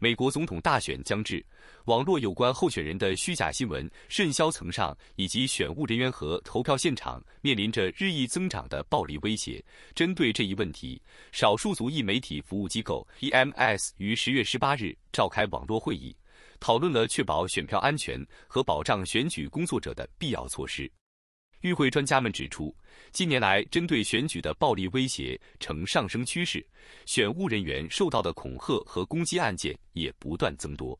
美国总统大选将至，网络有关候选人的虚假新闻甚嚣尘上，以及选务人员和投票现场面临着日益增长的暴力威胁。针对这一问题，少数族裔媒体服务机构 EMS 于十月十八日召开网络会议，讨论了确保选票安全和保障选举工作者的必要措施。与会专家们指出，近年来针对选举的暴力威胁呈上升趋势，选务人员受到的恐吓和攻击案件也不断增多。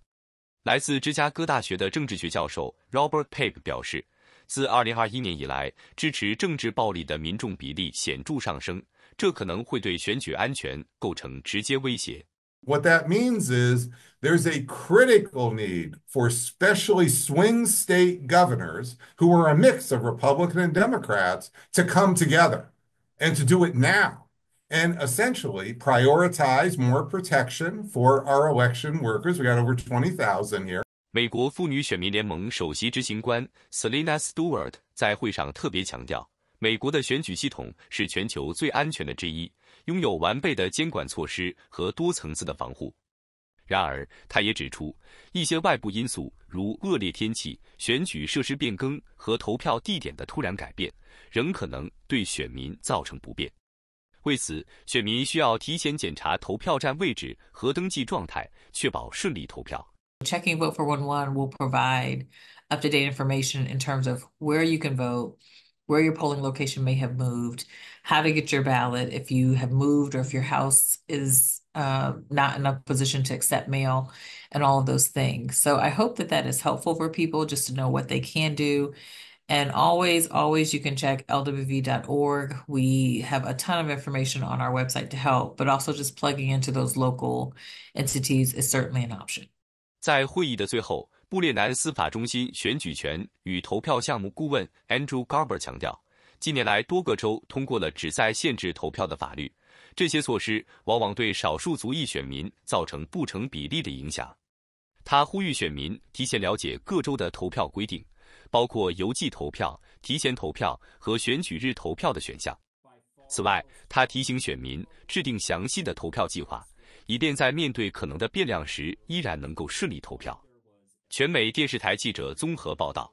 来自芝加哥大学的政治学教授 Robert Pap 表示，自2021年以来，支持政治暴力的民众比例显著上升，这可能会对选举安全构成直接威胁。What that means is there's a critical need for especially swing state governors who are a mix of Republican and Democrats to come together and to do it now and essentially prioritize more protection for our election workers. We got over 20,000 here. 美国妇女选民联盟首席执行官 Selina Stewart 在会上特别强调。美国的选举系统是全球最安全的之一，拥有完备的监管措施和多层次的防护。然而，他也指出，一些外部因素，如恶劣天气、选举设施变更和投票地点的突然改变，仍可能对选民造成不便。为此，选民需要提前检查投票站位置和登记状态，确保顺利投票。Checking vote for one one will provide up-to-date information in terms of where you can vote. where your polling location may have moved, how to get your ballot if you have moved or if your house is uh, not in a position to accept mail, and all of those things. So I hope that that is helpful for people just to know what they can do. And always, always, you can check lwv.org. We have a ton of information on our website to help, but also just plugging into those local entities is certainly an option. 在会议的最后。布列南司法中心选举权与投票项目顾问 Andrew Garber 强调，近年来多个州通过了旨在限制投票的法律，这些措施往往对少数族裔选民造成不成比例的影响。他呼吁选民提前了解各州的投票规定，包括邮寄投票、提前投票和选举日投票的选项。此外，他提醒选民制定详细的投票计划，以便在面对可能的变量时依然能够顺利投票。全美电视台记者综合报道。